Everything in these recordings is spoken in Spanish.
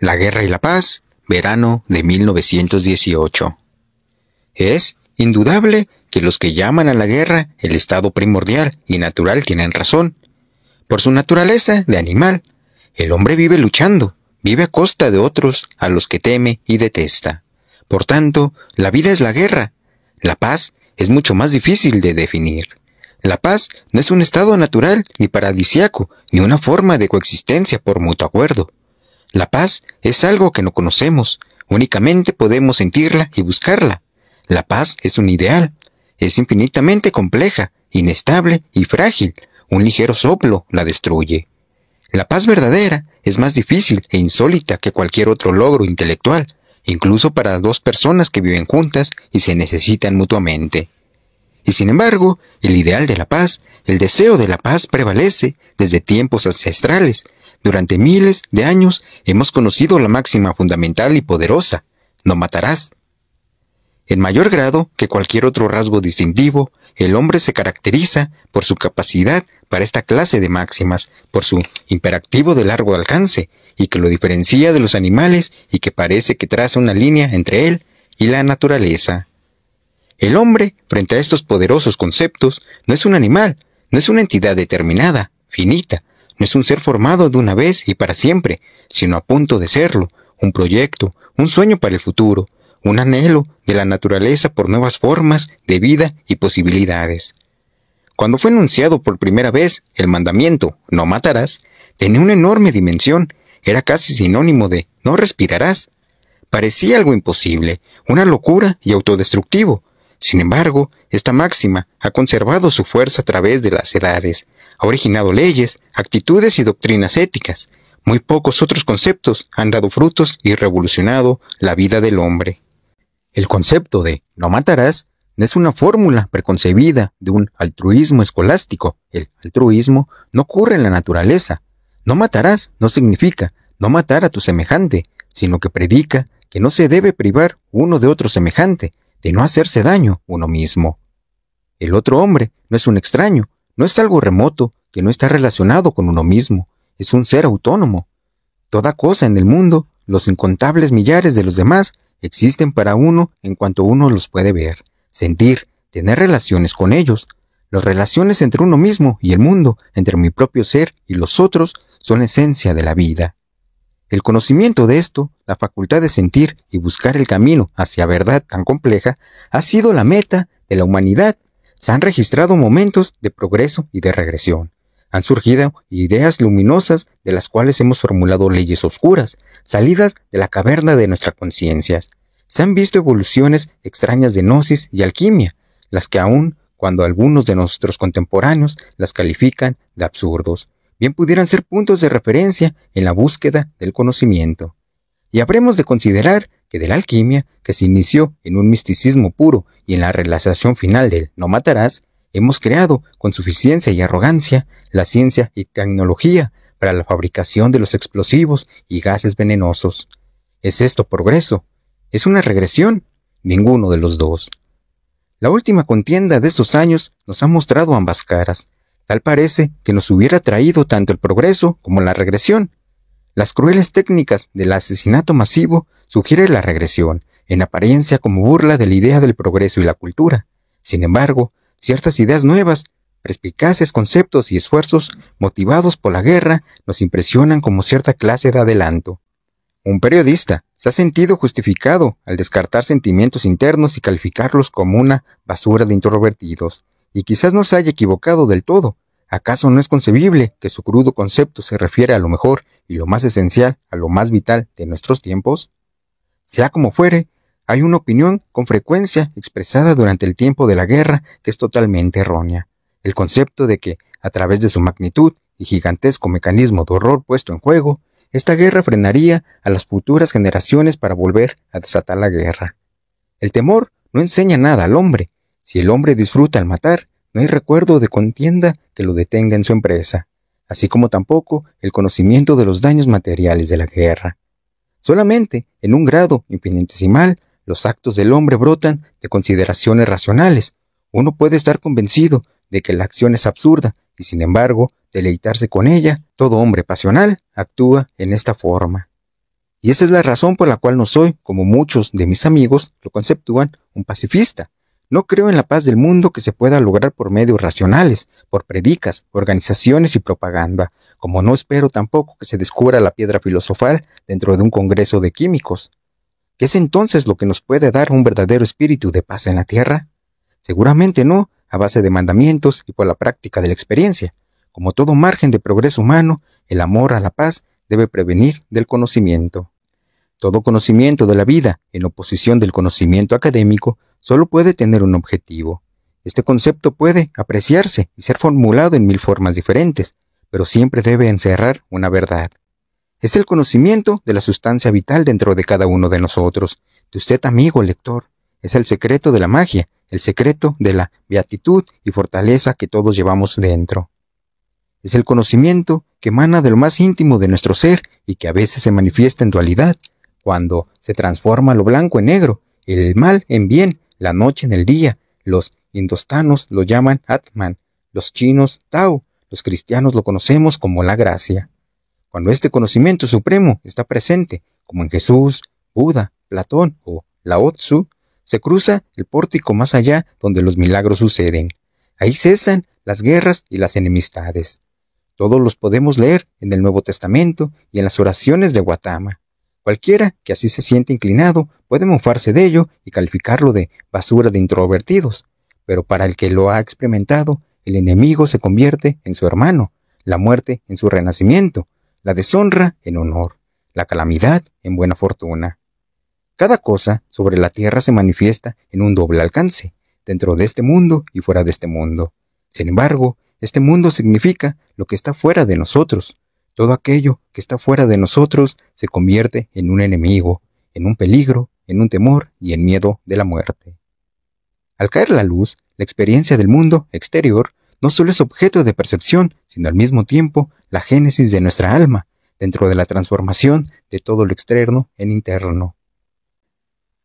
La Guerra y la Paz, verano de 1918. Es indudable que los que llaman a la guerra el estado primordial y natural tienen razón. Por su naturaleza de animal, el hombre vive luchando, vive a costa de otros a los que teme y detesta. Por tanto, la vida es la guerra. La paz es mucho más difícil de definir. La paz no es un estado natural ni paradisiaco, ni una forma de coexistencia por mutuo acuerdo. La paz es algo que no conocemos, únicamente podemos sentirla y buscarla. La paz es un ideal, es infinitamente compleja, inestable y frágil, un ligero soplo la destruye. La paz verdadera es más difícil e insólita que cualquier otro logro intelectual, incluso para dos personas que viven juntas y se necesitan mutuamente. Y sin embargo, el ideal de la paz, el deseo de la paz prevalece desde tiempos ancestrales, durante miles de años hemos conocido la máxima fundamental y poderosa, no matarás. En mayor grado que cualquier otro rasgo distintivo, el hombre se caracteriza por su capacidad para esta clase de máximas, por su imperativo de largo alcance, y que lo diferencia de los animales y que parece que traza una línea entre él y la naturaleza. El hombre, frente a estos poderosos conceptos, no es un animal, no es una entidad determinada, finita, no es un ser formado de una vez y para siempre, sino a punto de serlo, un proyecto, un sueño para el futuro, un anhelo de la naturaleza por nuevas formas de vida y posibilidades. Cuando fue enunciado por primera vez el mandamiento no matarás, tenía una enorme dimensión, era casi sinónimo de no respirarás. Parecía algo imposible, una locura y autodestructivo, sin embargo, esta máxima ha conservado su fuerza a través de las edades, ha originado leyes, actitudes y doctrinas éticas. Muy pocos otros conceptos han dado frutos y revolucionado la vida del hombre. El concepto de no matarás no es una fórmula preconcebida de un altruismo escolástico. El altruismo no ocurre en la naturaleza. No matarás no significa no matar a tu semejante, sino que predica que no se debe privar uno de otro semejante, de no hacerse daño uno mismo. El otro hombre no es un extraño, no es algo remoto, que no está relacionado con uno mismo, es un ser autónomo. Toda cosa en el mundo, los incontables millares de los demás, existen para uno en cuanto uno los puede ver, sentir, tener relaciones con ellos. Las relaciones entre uno mismo y el mundo, entre mi propio ser y los otros, son esencia de la vida. El conocimiento de esto, la facultad de sentir y buscar el camino hacia verdad tan compleja, ha sido la meta de la humanidad. Se han registrado momentos de progreso y de regresión. Han surgido ideas luminosas de las cuales hemos formulado leyes oscuras, salidas de la caverna de nuestra conciencia. Se han visto evoluciones extrañas de gnosis y alquimia, las que aún, cuando algunos de nuestros contemporáneos las califican de absurdos, bien pudieran ser puntos de referencia en la búsqueda del conocimiento. Y habremos de considerar que de la alquimia, que se inició en un misticismo puro y en la realización final del no matarás, hemos creado, con suficiencia y arrogancia, la ciencia y tecnología para la fabricación de los explosivos y gases venenosos. ¿Es esto progreso? ¿Es una regresión? Ninguno de los dos. La última contienda de estos años nos ha mostrado ambas caras, Tal parece que nos hubiera traído tanto el progreso como la regresión. Las crueles técnicas del asesinato masivo sugieren la regresión, en apariencia como burla de la idea del progreso y la cultura. Sin embargo, ciertas ideas nuevas, perspicaces conceptos y esfuerzos motivados por la guerra nos impresionan como cierta clase de adelanto. Un periodista se ha sentido justificado al descartar sentimientos internos y calificarlos como una basura de introvertidos y quizás no se haya equivocado del todo. ¿Acaso no es concebible que su crudo concepto se refiere a lo mejor y lo más esencial, a lo más vital de nuestros tiempos? Sea como fuere, hay una opinión con frecuencia expresada durante el tiempo de la guerra que es totalmente errónea. El concepto de que, a través de su magnitud y gigantesco mecanismo de horror puesto en juego, esta guerra frenaría a las futuras generaciones para volver a desatar la guerra. El temor no enseña nada al hombre, si el hombre disfruta al matar, no hay recuerdo de contienda que lo detenga en su empresa, así como tampoco el conocimiento de los daños materiales de la guerra. Solamente, en un grado infinitesimal, los actos del hombre brotan de consideraciones racionales. Uno puede estar convencido de que la acción es absurda y, sin embargo, deleitarse con ella, todo hombre pasional actúa en esta forma. Y esa es la razón por la cual no soy, como muchos de mis amigos lo conceptúan, un pacifista, no creo en la paz del mundo que se pueda lograr por medios racionales, por predicas, organizaciones y propaganda, como no espero tampoco que se descubra la piedra filosofal dentro de un congreso de químicos. ¿Qué es entonces lo que nos puede dar un verdadero espíritu de paz en la tierra? Seguramente no, a base de mandamientos y por la práctica de la experiencia. Como todo margen de progreso humano, el amor a la paz debe prevenir del conocimiento. Todo conocimiento de la vida, en oposición del conocimiento académico, solo puede tener un objetivo. Este concepto puede apreciarse y ser formulado en mil formas diferentes, pero siempre debe encerrar una verdad. Es el conocimiento de la sustancia vital dentro de cada uno de nosotros, de usted amigo lector. Es el secreto de la magia, el secreto de la beatitud y fortaleza que todos llevamos dentro. Es el conocimiento que emana de lo más íntimo de nuestro ser y que a veces se manifiesta en dualidad, cuando se transforma lo blanco en negro, el mal en bien la noche en el día. Los indostanos lo llaman Atman, los chinos Tao, los cristianos lo conocemos como la gracia. Cuando este conocimiento supremo está presente, como en Jesús, Buda, Platón o Lao Tzu, se cruza el pórtico más allá donde los milagros suceden. Ahí cesan las guerras y las enemistades. Todos los podemos leer en el Nuevo Testamento y en las oraciones de Guatama. Cualquiera que así se siente inclinado puede mofarse de ello y calificarlo de basura de introvertidos, pero para el que lo ha experimentado, el enemigo se convierte en su hermano, la muerte en su renacimiento, la deshonra en honor, la calamidad en buena fortuna. Cada cosa sobre la tierra se manifiesta en un doble alcance, dentro de este mundo y fuera de este mundo. Sin embargo, este mundo significa lo que está fuera de nosotros, todo aquello que está fuera de nosotros se convierte en un enemigo, en un peligro, en un temor y en miedo de la muerte. Al caer la luz, la experiencia del mundo exterior no solo es objeto de percepción, sino al mismo tiempo la génesis de nuestra alma, dentro de la transformación de todo lo externo en interno.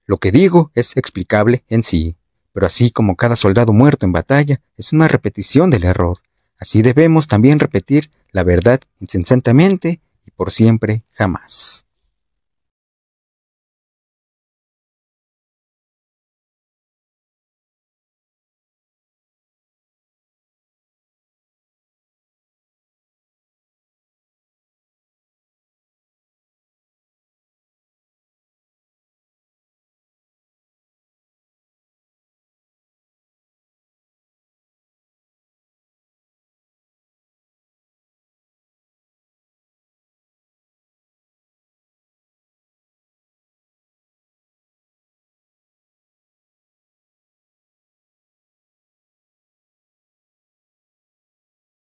Lo que digo es explicable en sí, pero así como cada soldado muerto en batalla es una repetición del error, así debemos también repetir la verdad insensatamente y por siempre jamás.